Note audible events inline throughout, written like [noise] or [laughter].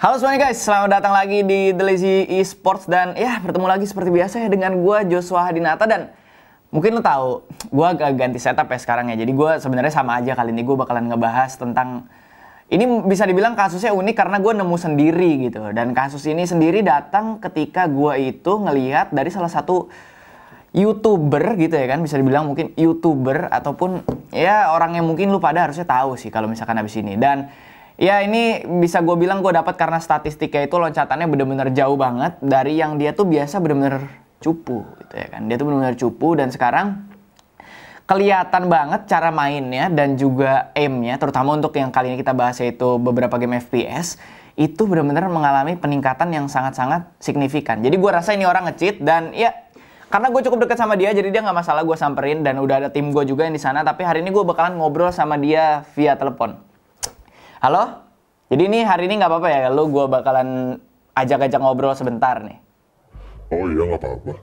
Halo semuanya guys, selamat datang lagi di The Lazy Esports dan ya bertemu lagi seperti biasa ya dengan gue Joshua Hadinata dan mungkin lo tahu gue agak ganti setup ya sekarang ya jadi gue sebenarnya sama aja kali ini gue bakalan ngebahas tentang ini bisa dibilang kasusnya unik karena gue nemu sendiri gitu dan kasus ini sendiri datang ketika gue itu ngelihat dari salah satu youtuber gitu ya kan bisa dibilang mungkin youtuber ataupun ya orang yang mungkin lu pada harusnya tahu sih kalau misalkan habis ini dan Ya ini bisa gue bilang gue dapat karena statistiknya itu loncatannya bener-bener jauh banget dari yang dia tuh biasa bener-bener cupu gitu ya kan. Dia tuh bener-bener cupu dan sekarang kelihatan banget cara mainnya dan juga aimnya terutama untuk yang kali ini kita bahas yaitu beberapa game FPS itu benar-benar mengalami peningkatan yang sangat-sangat signifikan. Jadi gue rasa ini orang ngecit dan ya karena gue cukup dekat sama dia jadi dia nggak masalah gue samperin dan udah ada tim gue juga yang di sana tapi hari ini gue bakalan ngobrol sama dia via telepon. Halo? Jadi ini hari ini nggak apa-apa ya, lo gue bakalan ajak-ajak ngobrol sebentar nih. Oh iya nggak apa-apa.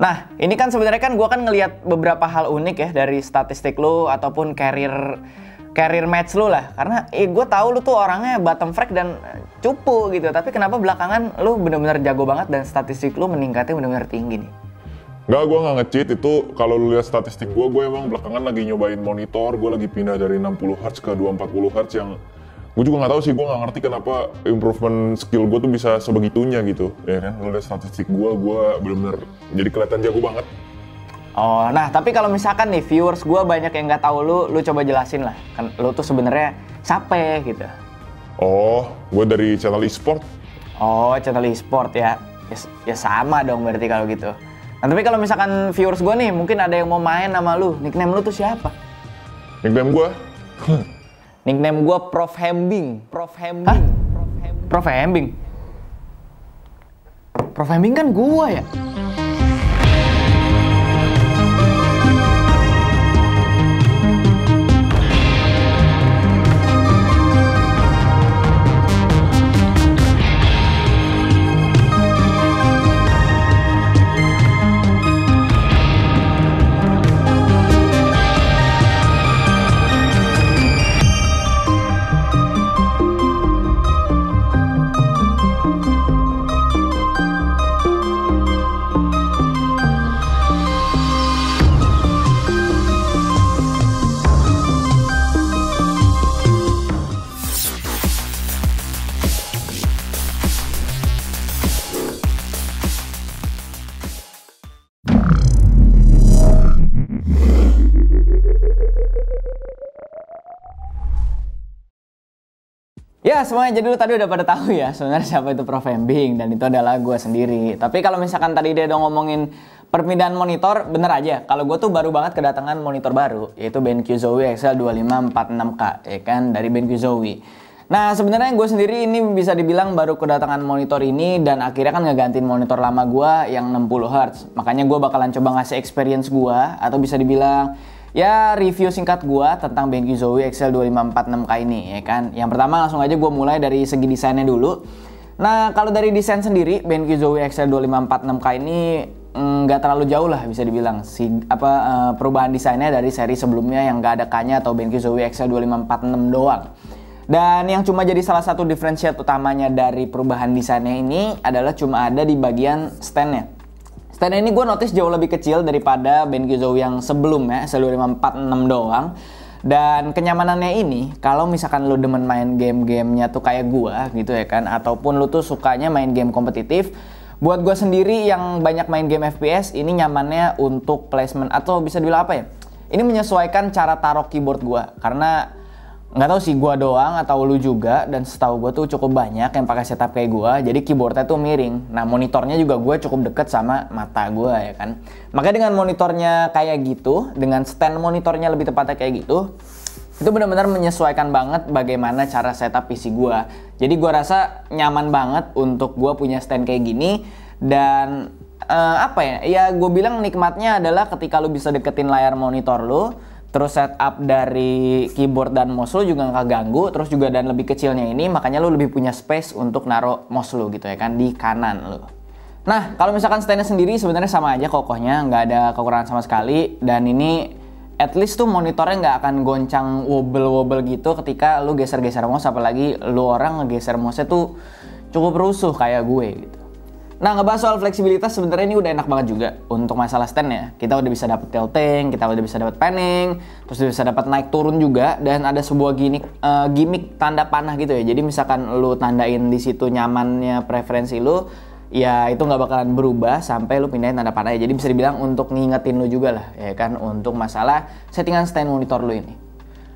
Nah, ini kan sebenarnya kan gue kan ngelihat beberapa hal unik ya dari statistik lu ataupun karir karir match lu lah. Karena eh, gue tahu lu tuh orangnya bottom frag dan eh, cupu gitu. Tapi kenapa belakangan lu bener-bener jago banget dan statistik lu meningkatnya bener-bener tinggi nih? Enggak, gue nggak ngecheat itu kalau lu lihat statistik gue, gue emang belakangan lagi nyobain monitor, gue lagi pindah dari 60 Hz ke 240 Hz yang gue juga nggak tahu sih gue nggak ngerti kenapa improvement skill gue tuh bisa sebegitunya gitu ya kan lu lihat statistik gue gue benar-benar jadi kelihatan jago banget oh nah tapi kalau misalkan nih viewers gue banyak yang nggak tahu lu lu coba jelasin lah kan lu tuh sebenarnya siapa gitu oh gue dari channel e-sport oh channel e-sport ya ya, ya sama dong berarti kalau gitu nah tapi kalau misalkan viewers gue nih mungkin ada yang mau main sama lu nickname lu tuh siapa nickname gue [laughs] Nickname gue Prof Hembing. Prof Hembing. Hah? Prof Hembing. Prof Hembing kan gue ya. Ya semuanya jadi lu tadi udah pada tahu ya sebenarnya siapa itu Prof. Embing dan itu adalah gue sendiri. Tapi kalau misalkan tadi dia udah ngomongin perpindahan monitor bener aja. Kalau gue tuh baru banget kedatangan monitor baru yaitu BenQ Zowie XL 2546K ya kan dari BenQ Zowie. Nah sebenarnya gue sendiri ini bisa dibilang baru kedatangan monitor ini dan akhirnya kan ngegantiin monitor lama gue yang 60 Hz. Makanya gue bakalan coba ngasih experience gue atau bisa dibilang ya review singkat gua tentang BenQ Zowie XL 2546K ini ya kan. Yang pertama langsung aja gua mulai dari segi desainnya dulu. Nah, kalau dari desain sendiri BenQ Zowie XL 2546K ini mm, nggak mm, terlalu jauh lah bisa dibilang si apa uh, perubahan desainnya dari seri sebelumnya yang nggak ada kanya atau BenQ Zowie XL 2546 doang. Dan yang cuma jadi salah satu diferensiat utamanya dari perubahan desainnya ini adalah cuma ada di bagian standnya. Stand ini gue notice jauh lebih kecil daripada BenQ Benkizo yang sebelumnya, seluruh 546 doang. Dan kenyamanannya ini, kalau misalkan lu demen main game-gamenya tuh kayak gue gitu ya kan, ataupun lu tuh sukanya main game kompetitif, buat gue sendiri yang banyak main game FPS, ini nyamannya untuk placement atau bisa dibilang apa ya? Ini menyesuaikan cara taruh keyboard gue karena nggak tahu sih gua doang atau lu juga dan setahu gua tuh cukup banyak yang pakai setup kayak gua jadi keyboardnya tuh miring nah monitornya juga gua cukup deket sama mata gua ya kan makanya dengan monitornya kayak gitu dengan stand monitornya lebih tepatnya kayak gitu itu benar-benar menyesuaikan banget bagaimana cara setup PC gua. Jadi gua rasa nyaman banget untuk gua punya stand kayak gini dan uh, apa ya? Ya gue bilang nikmatnya adalah ketika lu bisa deketin layar monitor lu, terus setup dari keyboard dan mouse lu juga nggak ganggu terus juga dan lebih kecilnya ini makanya lu lebih punya space untuk naruh mouse lu gitu ya kan di kanan lu nah kalau misalkan standnya sendiri sebenarnya sama aja kokohnya nggak ada kekurangan sama sekali dan ini at least tuh monitornya nggak akan goncang wobble-wobble gitu ketika lu geser-geser mouse apalagi lu orang ngegeser mouse tuh cukup rusuh kayak gue gitu Nah ngebahas soal fleksibilitas sebenarnya ini udah enak banget juga untuk masalah stand ya. Kita udah bisa dapat tilting, kita udah bisa dapat panning, terus udah bisa dapat naik turun juga dan ada sebuah gimmick, uh, gimmick tanda panah gitu ya. Jadi misalkan lu tandain di situ nyamannya preferensi lu, ya itu nggak bakalan berubah sampai lu pindahin tanda panah ya. Jadi bisa dibilang untuk ngingetin lu juga lah ya kan untuk masalah settingan stand monitor lu ini.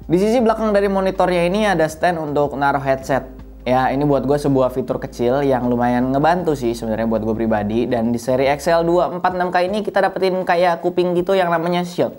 Di sisi belakang dari monitornya ini ada stand untuk naruh headset Ya, ini buat gue sebuah fitur kecil yang lumayan ngebantu sih sebenarnya buat gue pribadi. Dan di seri XL246K ini kita dapetin kayak kuping gitu yang namanya shield.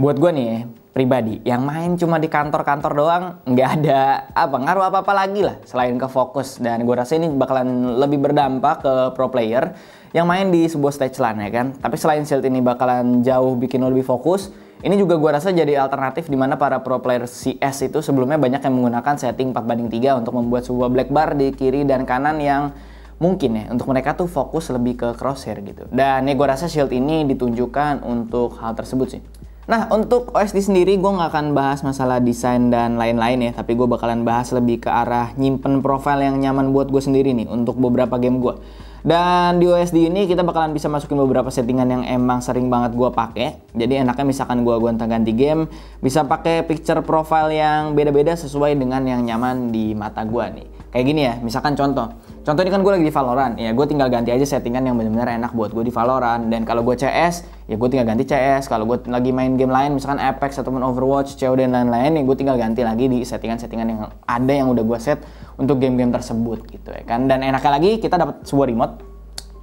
Buat gue nih, pribadi yang main cuma di kantor-kantor doang nggak ada apa ngaruh apa-apa lagi lah selain ke fokus dan gue rasa ini bakalan lebih berdampak ke pro player yang main di sebuah stage lan ya kan tapi selain shield ini bakalan jauh bikin lo lebih fokus ini juga gue rasa jadi alternatif di mana para pro player CS itu sebelumnya banyak yang menggunakan setting 4 banding 3 untuk membuat sebuah black bar di kiri dan kanan yang mungkin ya untuk mereka tuh fokus lebih ke crosshair gitu dan ya gue rasa shield ini ditunjukkan untuk hal tersebut sih Nah, untuk OSD sendiri gue nggak akan bahas masalah desain dan lain-lain ya, tapi gue bakalan bahas lebih ke arah nyimpen profil yang nyaman buat gue sendiri nih untuk beberapa game gue. Dan di OSD ini kita bakalan bisa masukin beberapa settingan yang emang sering banget gue pakai. Jadi enaknya misalkan gue gonta-ganti game, bisa pakai picture profile yang beda-beda sesuai dengan yang nyaman di mata gue nih. Kayak gini ya, misalkan contoh. Contoh ini kan gue lagi di Valorant, ya gue tinggal ganti aja settingan yang benar-benar enak buat gue di Valorant. Dan kalau gue CS, ya gue tinggal ganti CS. Kalau gue lagi main game lain, misalkan Apex ataupun Overwatch, COD dan lain-lain, ya gue tinggal ganti lagi di settingan-settingan yang ada yang udah gue set untuk game-game tersebut gitu ya kan. Dan enaknya lagi kita dapat sebuah remote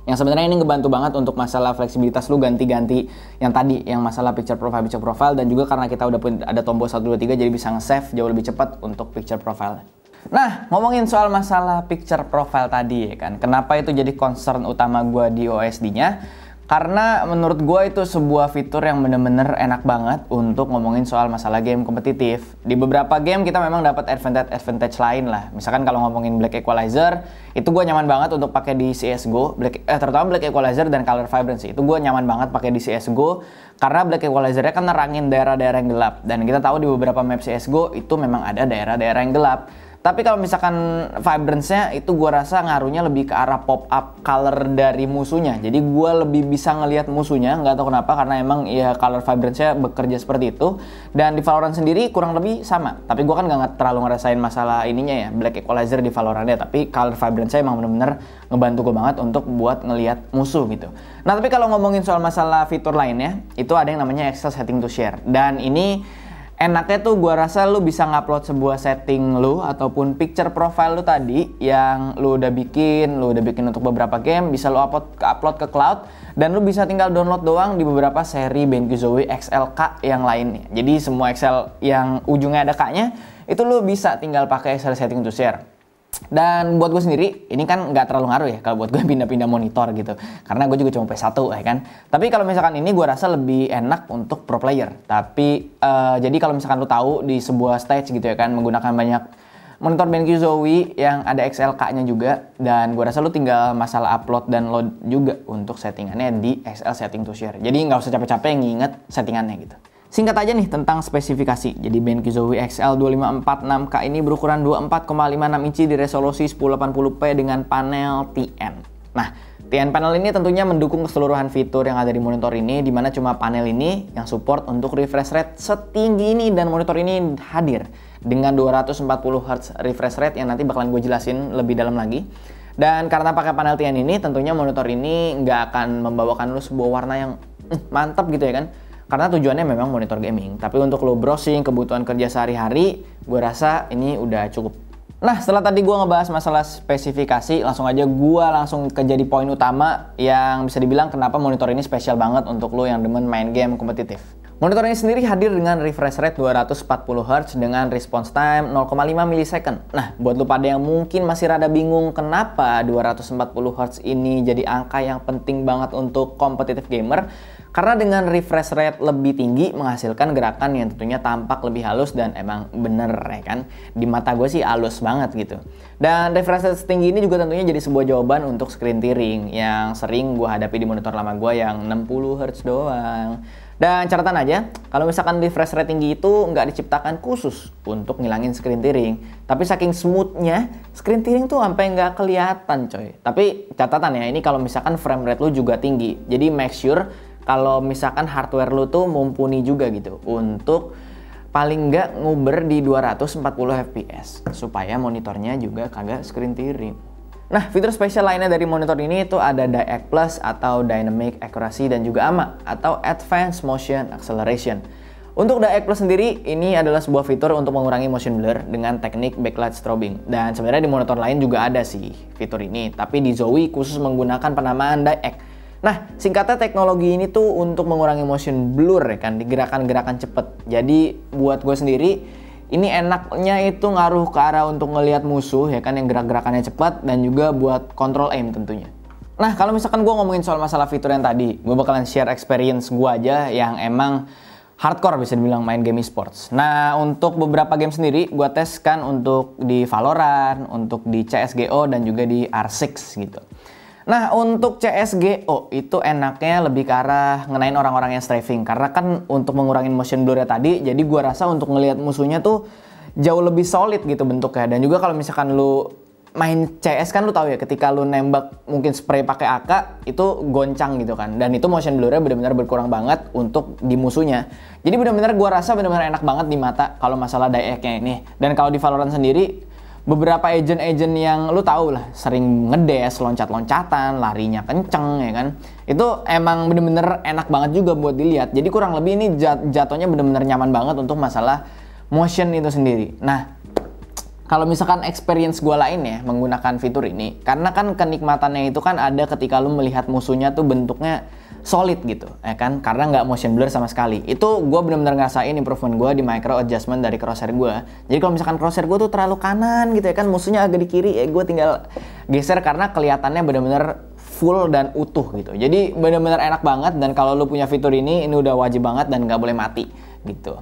yang sebenarnya ini ngebantu banget untuk masalah fleksibilitas lu ganti-ganti yang tadi yang masalah picture profile picture profile dan juga karena kita udah ada tombol 123 jadi bisa nge-save jauh lebih cepat untuk picture profile. Nah, ngomongin soal masalah picture profile tadi ya kan. Kenapa itu jadi concern utama gue di OSD-nya? Karena menurut gue itu sebuah fitur yang bener-bener enak banget untuk ngomongin soal masalah game kompetitif. Di beberapa game kita memang dapat advantage-advantage lain lah. Misalkan kalau ngomongin Black Equalizer, itu gue nyaman banget untuk pakai di CSGO. Black, eh, terutama Black Equalizer dan Color Vibrancy. Itu gue nyaman banget pakai di CSGO. Karena Black Equalizer-nya kan nerangin daerah-daerah yang gelap. Dan kita tahu di beberapa map CSGO itu memang ada daerah-daerah yang gelap. Tapi kalau misalkan vibrance-nya itu gue rasa ngaruhnya lebih ke arah pop up color dari musuhnya. Jadi gue lebih bisa ngelihat musuhnya, nggak tahu kenapa karena emang ya color vibrance-nya bekerja seperti itu. Dan di Valorant sendiri kurang lebih sama. Tapi gue kan nggak terlalu ngerasain masalah ininya ya, black equalizer di Valorant ya. Tapi color vibrance-nya emang bener-bener ngebantu gue banget untuk buat ngelihat musuh gitu. Nah tapi kalau ngomongin soal masalah fitur lainnya, itu ada yang namanya Excel setting to share. Dan ini enaknya tuh gua rasa lu bisa ngupload sebuah setting lu ataupun picture profile lu tadi yang lu udah bikin, lu udah bikin untuk beberapa game bisa lu upload ke upload ke cloud dan lu bisa tinggal download doang di beberapa seri BenQ Zoe XLK yang lainnya. Jadi semua XL yang ujungnya ada K-nya itu lu bisa tinggal pakai Excel setting to share dan buat gue sendiri ini kan nggak terlalu ngaruh ya kalau buat gue pindah-pindah monitor gitu karena gue juga cuma p 1 ya kan tapi kalau misalkan ini gue rasa lebih enak untuk pro player tapi uh, jadi kalau misalkan lo tahu di sebuah stage gitu ya kan menggunakan banyak monitor BenQ Zowie yang ada XLK-nya juga dan gue rasa lo tinggal masalah upload dan load juga untuk settingannya di XL setting to share jadi nggak usah capek-capek nginget settingannya gitu Singkat aja nih tentang spesifikasi. Jadi BenQ Zowie XL 2546K ini berukuran 24,56 inci di resolusi 1080p dengan panel TN. Nah, TN panel ini tentunya mendukung keseluruhan fitur yang ada di monitor ini, di mana cuma panel ini yang support untuk refresh rate setinggi ini dan monitor ini hadir dengan 240 Hz refresh rate yang nanti bakalan gue jelasin lebih dalam lagi. Dan karena pakai panel TN ini, tentunya monitor ini nggak akan membawakan lu sebuah warna yang hmm, mantap gitu ya kan karena tujuannya memang monitor gaming. Tapi untuk lo browsing, kebutuhan kerja sehari-hari, gue rasa ini udah cukup. Nah, setelah tadi gue ngebahas masalah spesifikasi, langsung aja gue langsung ke jadi poin utama yang bisa dibilang kenapa monitor ini spesial banget untuk lo yang demen main game kompetitif. Monitor ini sendiri hadir dengan refresh rate 240Hz dengan response time 0,5 milisecond. Nah, buat lu pada yang mungkin masih rada bingung kenapa 240Hz ini jadi angka yang penting banget untuk kompetitif gamer, karena dengan refresh rate lebih tinggi menghasilkan gerakan yang tentunya tampak lebih halus dan emang bener ya kan. Di mata gue sih halus banget gitu. Dan refresh rate setinggi ini juga tentunya jadi sebuah jawaban untuk screen tearing yang sering gue hadapi di monitor lama gue yang 60Hz doang. Dan catatan aja, kalau misalkan refresh rate tinggi itu nggak diciptakan khusus untuk ngilangin screen tearing. Tapi saking smoothnya, screen tearing tuh sampai nggak kelihatan coy. Tapi catatan ya, ini kalau misalkan frame rate lu juga tinggi. Jadi make sure kalau misalkan hardware lu tuh mumpuni juga gitu untuk paling nggak nguber di 240 fps supaya monitornya juga kagak screen tearing. Nah, fitur spesial lainnya dari monitor ini itu ada DiAC Plus atau Dynamic Accuracy dan juga AMA atau Advanced Motion Acceleration. Untuk DiAC Plus sendiri, ini adalah sebuah fitur untuk mengurangi motion blur dengan teknik backlight strobing. Dan sebenarnya di monitor lain juga ada sih fitur ini, tapi di Zoe khusus menggunakan penamaan DiAC. Nah, singkatnya teknologi ini tuh untuk mengurangi motion blur ya kan, di gerakan-gerakan cepet. Jadi buat gue sendiri, ini enaknya itu ngaruh ke arah untuk ngelihat musuh ya kan yang gerak-gerakannya cepat dan juga buat kontrol aim tentunya. Nah kalau misalkan gue ngomongin soal masalah fitur yang tadi, gue bakalan share experience gue aja yang emang hardcore bisa dibilang main game esports. Nah untuk beberapa game sendiri gue tes kan untuk di Valorant, untuk di CSGO dan juga di R6 gitu. Nah untuk CSGO itu enaknya lebih ke arah ngenain orang-orang yang strafing karena kan untuk mengurangi motion blur tadi jadi gua rasa untuk ngelihat musuhnya tuh jauh lebih solid gitu bentuknya dan juga kalau misalkan lu main CS kan lu tahu ya ketika lu nembak mungkin spray pakai AK itu goncang gitu kan dan itu motion blur-nya benar-benar berkurang banget untuk di musuhnya jadi benar-benar gua rasa benar-benar enak banget di mata kalau masalah daya dayeknya ini dan kalau di Valorant sendiri beberapa agent-agent yang lu tau lah sering ngedes, loncat-loncatan, larinya kenceng ya kan. Itu emang bener-bener enak banget juga buat dilihat. Jadi kurang lebih ini jat jatuhnya bener-bener nyaman banget untuk masalah motion itu sendiri. Nah, kalau misalkan experience gue lain ya menggunakan fitur ini, karena kan kenikmatannya itu kan ada ketika lu melihat musuhnya tuh bentuknya solid gitu ya kan karena nggak motion blur sama sekali itu gue bener-bener ngerasain improvement gue di micro adjustment dari crosshair gue jadi kalau misalkan crosshair gue tuh terlalu kanan gitu ya kan musuhnya agak di kiri ya gue tinggal geser karena kelihatannya bener-bener full dan utuh gitu jadi bener-bener enak banget dan kalau lu punya fitur ini ini udah wajib banget dan nggak boleh mati gitu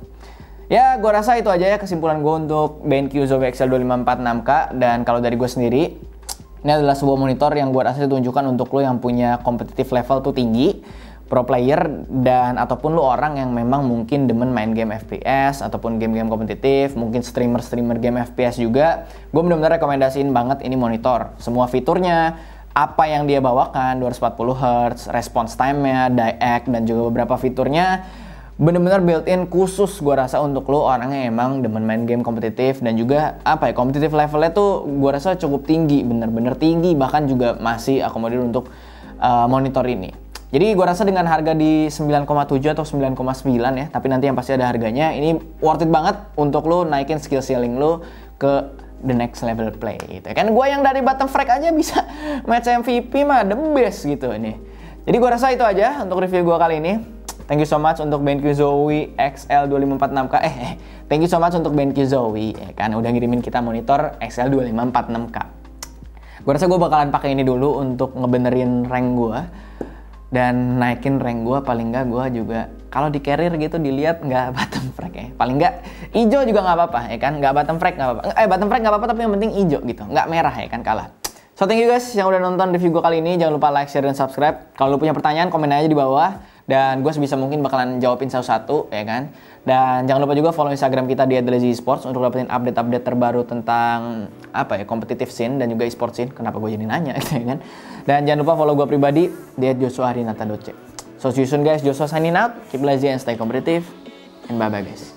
Ya, gue rasa itu aja ya kesimpulan gue untuk BenQ Zowie XL 2546K dan kalau dari gue sendiri, ini adalah sebuah monitor yang gue rasa ditunjukkan untuk lo yang punya kompetitif level tuh tinggi, pro player dan ataupun lo orang yang memang mungkin demen main game FPS ataupun game-game kompetitif, mungkin streamer-streamer game FPS juga. Gue benar-benar rekomendasiin banget ini monitor. Semua fiturnya, apa yang dia bawakan, 240 Hz, response time-nya, die dan juga beberapa fiturnya bener-bener built-in khusus gue rasa untuk lo orangnya emang demen main game kompetitif dan juga apa ya kompetitif levelnya tuh gue rasa cukup tinggi bener-bener tinggi bahkan juga masih akomodir untuk uh, monitor ini jadi gue rasa dengan harga di 9,7 atau 9,9 ya tapi nanti yang pasti ada harganya ini worth it banget untuk lo naikin skill ceiling lo ke the next level play gitu kan gue yang dari bottom frag aja bisa [laughs] match MVP mah the best gitu ini jadi gue rasa itu aja untuk review gue kali ini Thank you so much untuk BenQ Zoe XL2546K. Eh, eh, thank you so much untuk BenQ Zoe. Ya kan udah ngirimin kita monitor XL2546K. Gue rasa gue bakalan pakai ini dulu untuk ngebenerin rank gue dan naikin rank gue paling nggak gua juga kalau di carrier gitu dilihat nggak [laughs] bottom frag ya paling nggak hijau juga nggak apa-apa ya kan nggak bottom frag nggak apa-apa eh bottom frag nggak apa-apa tapi yang penting hijau gitu nggak merah ya kan kalah So thank you guys yang udah nonton review gue kali ini. Jangan lupa like, share, dan subscribe. Kalau lu punya pertanyaan, komen aja di bawah. Dan gue sebisa mungkin bakalan jawabin satu-satu, ya kan? Dan jangan lupa juga follow Instagram kita di Lazy Sports untuk dapetin update-update terbaru tentang apa ya, competitive scene dan juga e sports scene. Kenapa gue jadi nanya, [laughs] gitu ya kan? Dan jangan lupa follow gue pribadi di Joshua Harinata Doce. So see you soon guys, Joshua signing out. Keep lazy and stay competitive. And bye-bye guys.